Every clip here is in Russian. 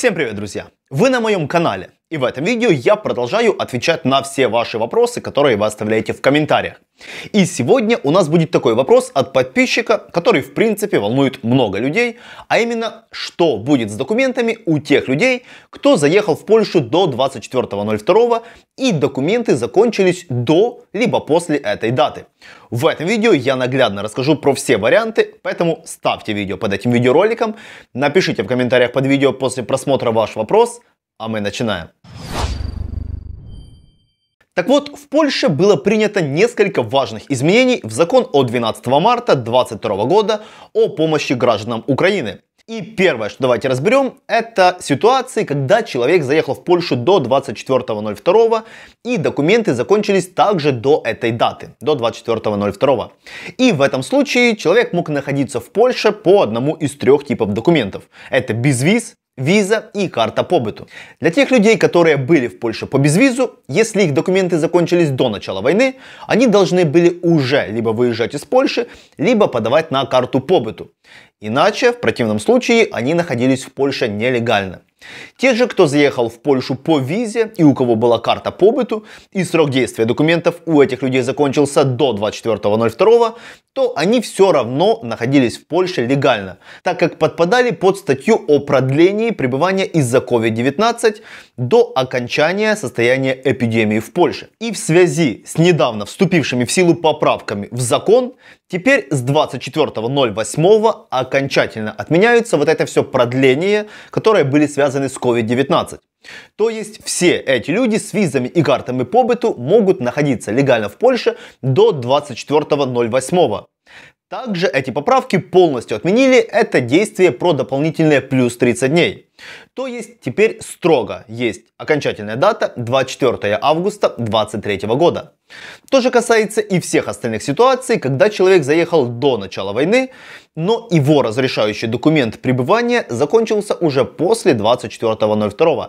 Всем привет, друзья! Вы на моем канале. И в этом видео я продолжаю отвечать на все ваши вопросы, которые вы оставляете в комментариях. И сегодня у нас будет такой вопрос от подписчика, который в принципе волнует много людей, а именно, что будет с документами у тех людей, кто заехал в Польшу до 24.02 и документы закончились до либо после этой даты. В этом видео я наглядно расскажу про все варианты, поэтому ставьте видео под этим видеороликом, напишите в комментариях под видео после просмотра ваш вопрос – а мы начинаем. Так вот, в Польше было принято несколько важных изменений в закон от 12 марта 2022 года о помощи гражданам Украины. И первое, что давайте разберем, это ситуации, когда человек заехал в Польшу до 24.02 и документы закончились также до этой даты, до 24.02. И в этом случае человек мог находиться в Польше по одному из трех типов документов. Это безвиз, виза и карта побыту. Для тех людей, которые были в Польше по безвизу, если их документы закончились до начала войны, они должны были уже либо выезжать из Польши, либо подавать на карту побыту. Иначе, в противном случае, они находились в Польше нелегально. Те же, кто заехал в Польшу по визе и у кого была карта побыту, и срок действия документов у этих людей закончился до 24.02, то они все равно находились в Польше легально, так как подпадали под статью о продлении пребывания из-за COVID-19 до окончания состояния эпидемии в Польше. И в связи с недавно вступившими в силу поправками в закон, теперь с 24.08 окончательно отменяются вот это все продление, которые были связаны с COVID-19. То есть все эти люди с визами и картами побыту могут находиться легально в Польше до 24.08. Также эти поправки полностью отменили это действие про дополнительные плюс 30 дней. То есть теперь строго есть окончательная дата 24 августа 2023 года. То же касается и всех остальных ситуаций, когда человек заехал до начала войны, но его разрешающий документ пребывания закончился уже после 24.02.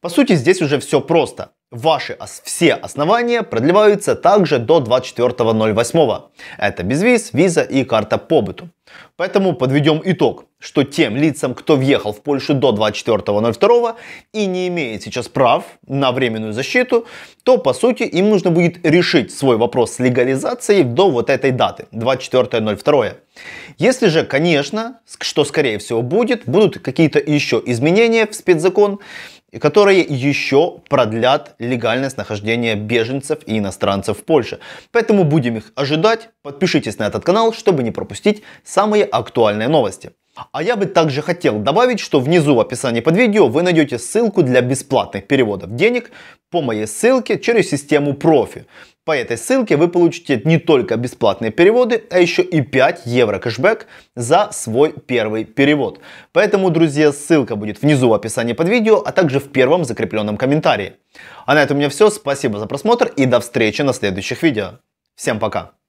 По сути здесь уже все просто. Ваши все основания продлеваются также до 24.08. Это безвиз, виза и карта побыту. Поэтому подведем итог, что тем лицам, кто въехал в Польшу до 24.02 и не имеет сейчас прав на временную защиту, то по сути им нужно будет решить свой вопрос с легализацией до вот этой даты, 24.02. Если же, конечно, что скорее всего будет, будут какие-то еще изменения в спецзакон, которые еще продлят легальность нахождения беженцев и иностранцев в Польше. Поэтому будем их ожидать. Подпишитесь на этот канал, чтобы не пропустить самые актуальные новости. А я бы также хотел добавить, что внизу в описании под видео вы найдете ссылку для бесплатных переводов денег по моей ссылке через систему профи. По этой ссылке вы получите не только бесплатные переводы, а еще и 5 евро кэшбэк за свой первый перевод. Поэтому, друзья, ссылка будет внизу в описании под видео, а также в первом закрепленном комментарии. А на этом у меня все. Спасибо за просмотр и до встречи на следующих видео. Всем пока!